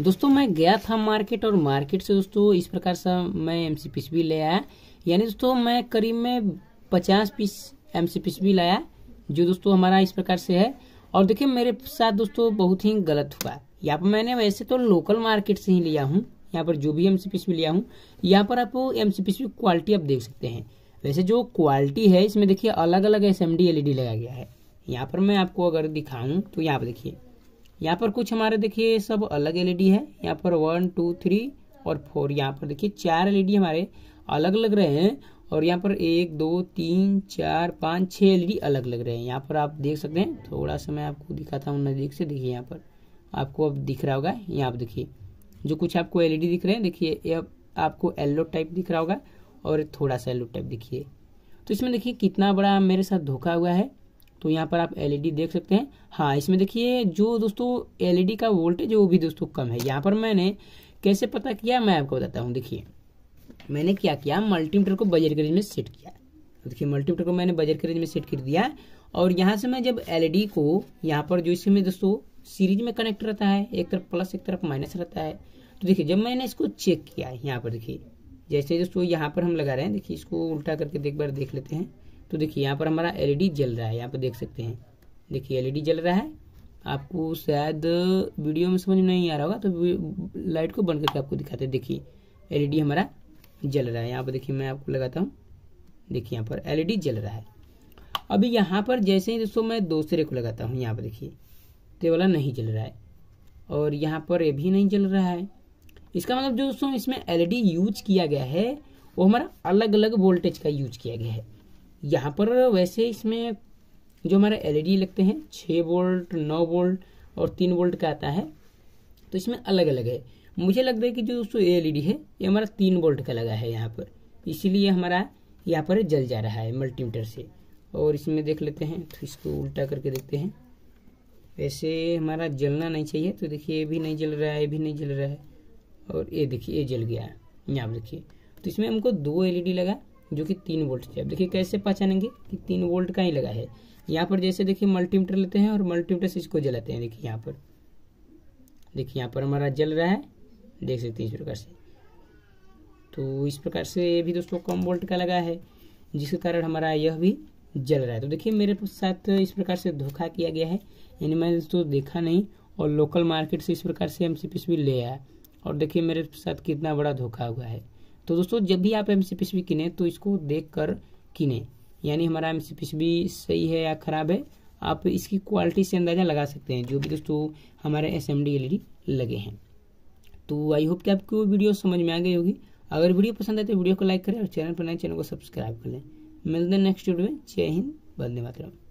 दोस्तों मैं गया था मार्केट और मार्केट से दोस्तों इस प्रकार से मैं एम सी पीस भी ले आया यानी दोस्तों मैं करीब में पचास पीस एम सी पीस भी लाया जो दोस्तों हमारा इस प्रकार से है और देखिए मेरे साथ दोस्तों बहुत ही गलत हुआ यहाँ पर मैंने वैसे तो लोकल मार्केट से ही लिया हूँ यहाँ पर जो भी एम सी पीस भी लिया हूँ यहाँ पर आप एम सी पीस की क्वालिटी आप देख सकते हैं वैसे जो क्वालिटी है इसमें देखिए अलग अलग S M D L E D लगाया गया है यहाँ पर मैं आपको अगर दिखाऊँ तो यहाँ पर देखिए यहाँ पर कुछ हमारे देखिए सब अलग एलईडी है यहाँ पर वन टू थ्री और फोर यहाँ पर देखिए चार एलईडी हमारे अलग लग रहे हैं और यहाँ पर एक दो तीन चार पाँच छः एलईडी अलग लग रहे हैं यहाँ पर आप देख सकते हैं थोड़ा सा मैं आपको दिखाता हूँ नज़दीक से देखिए यहाँ पर आपको अब दिख रहा होगा यहाँ पर देखिए जो कुछ आपको एल दिख रहे हैं देखिए ये आपको येल्लो टाइप दिख रहा होगा और थोड़ा सा येल्लो टाइप दिखिए तो इसमें देखिए कितना बड़ा मेरे साथ धोखा हुआ है तो यहाँ पर आप एलईडी e देख सकते हैं हाँ इसमें देखिए जो दोस्तों एलईडी e का वोल्टेज वो भी दोस्तों कम है यहाँ पर मैंने कैसे पता किया मैं आपको बताता हूँ देखिए मैंने क्या किया मल्टीमीटर को बजट के रेंज में सेट किया तो देखिए मल्टीमीटर को मैंने बजट के रेंज में सेट कर दिया और यहाँ से मैं जब एलईडी e को यहाँ पर जो इसमें दोस्तों सीरीज में कनेक्ट रहता है एक तरफ प्लस एक तरफ माइनस रहता है तो देखिए जब मैंने इसको चेक किया है यहाँ पर देखिए जैसे दोस्तों यहाँ पर हम लगा रहे हैं देखिए इसको उल्टा करके एक बार देख लेते हैं तो देखिए यहाँ पर हमारा एलईडी e जल रहा है यहाँ पर देख सकते हैं देखिए एलईडी e जल रहा है आपको शायद वीडियो में समझ नहीं आ रहा होगा तो लाइट को बंद करके आपको दिखाते हैं देखिए एलईडी e हमारा जल रहा है यहाँ पर देखिए मैं आपको लगाता हूँ देखिए यहाँ पर एल जल रहा है अभी यहाँ पर जैसे ही दोस्तों मैं दूसरे को लगाता हूँ यहाँ पर देखिए तो वाला नहीं जल रहा है और यहाँ पर ये भी नहीं जल रहा है इसका मतलब जो दोस्तों इसमें एलईडी यूज किया गया है वो हमारा अलग अलग वोल्टेज का यूज किया गया है यहाँ पर वैसे इसमें जो हमारे एलईडी e लगते हैं छः वोल्ट नौ वोल्ट और तीन वोल्ट का आता है तो इसमें अलग अलग है मुझे लग रहा है कि जो दोस्तों एलईडी e है ये हमारा तीन वोल्ट का लगा है यहाँ पर इसीलिए हमारा यहाँ पर जल जा रहा है मल्टीमीटर से और इसमें देख लेते हैं तो इसको उल्टा करके देखते हैं वैसे हमारा जलना नहीं चाहिए तो देखिए ये भी नहीं जल रहा है ये भी नहीं जल रहा है और ये देखिए ये जल गया है यहाँ पर देखिए तो इसमें हमको दो एलईडी e लगा जो कि तीन वोल्ट थे अब देखिए कैसे पहचानेंगे कि तीन वोल्ट का ही लगा है यहाँ पर जैसे देखिए मल्टीमीटर लेते हैं और मल्टीमीटर से इसको जलाते हैं देखिए यहाँ पर देखिए यहाँ पर हमारा जल रहा है देख सकते हैं इस प्रकार से तो इस प्रकार से भी दोस्तों कम वोल्ट का लगा है जिसके कारण हमारा यह भी जल रहा है तो देखिए मेरे साथ इस प्रकार से धोखा किया गया है यानी मैंने तो देखा नहीं और लोकल मार्केट से इस प्रकार से एम सी ले आया और देखिए मेरे साथ कितना बड़ा धोखा हुआ है तो दोस्तों जब भी आप एम सी किने तो इसको देख कर किने यानी हमारा एम सी सही है या खराब है आप इसकी क्वालिटी से अंदाज़ा लगा सकते हैं जो भी दोस्तों हमारे एस एम e लगे हैं तो आई होप कि आपको वीडियो समझ में आ गई होगी अगर वीडियो पसंद आए तो वीडियो को लाइक करें और चैनल पर नए चैनल को सब्सक्राइब कर लें मिलते हैं नेक्स्ट वीडियो में जय हिंद बंदे मातरम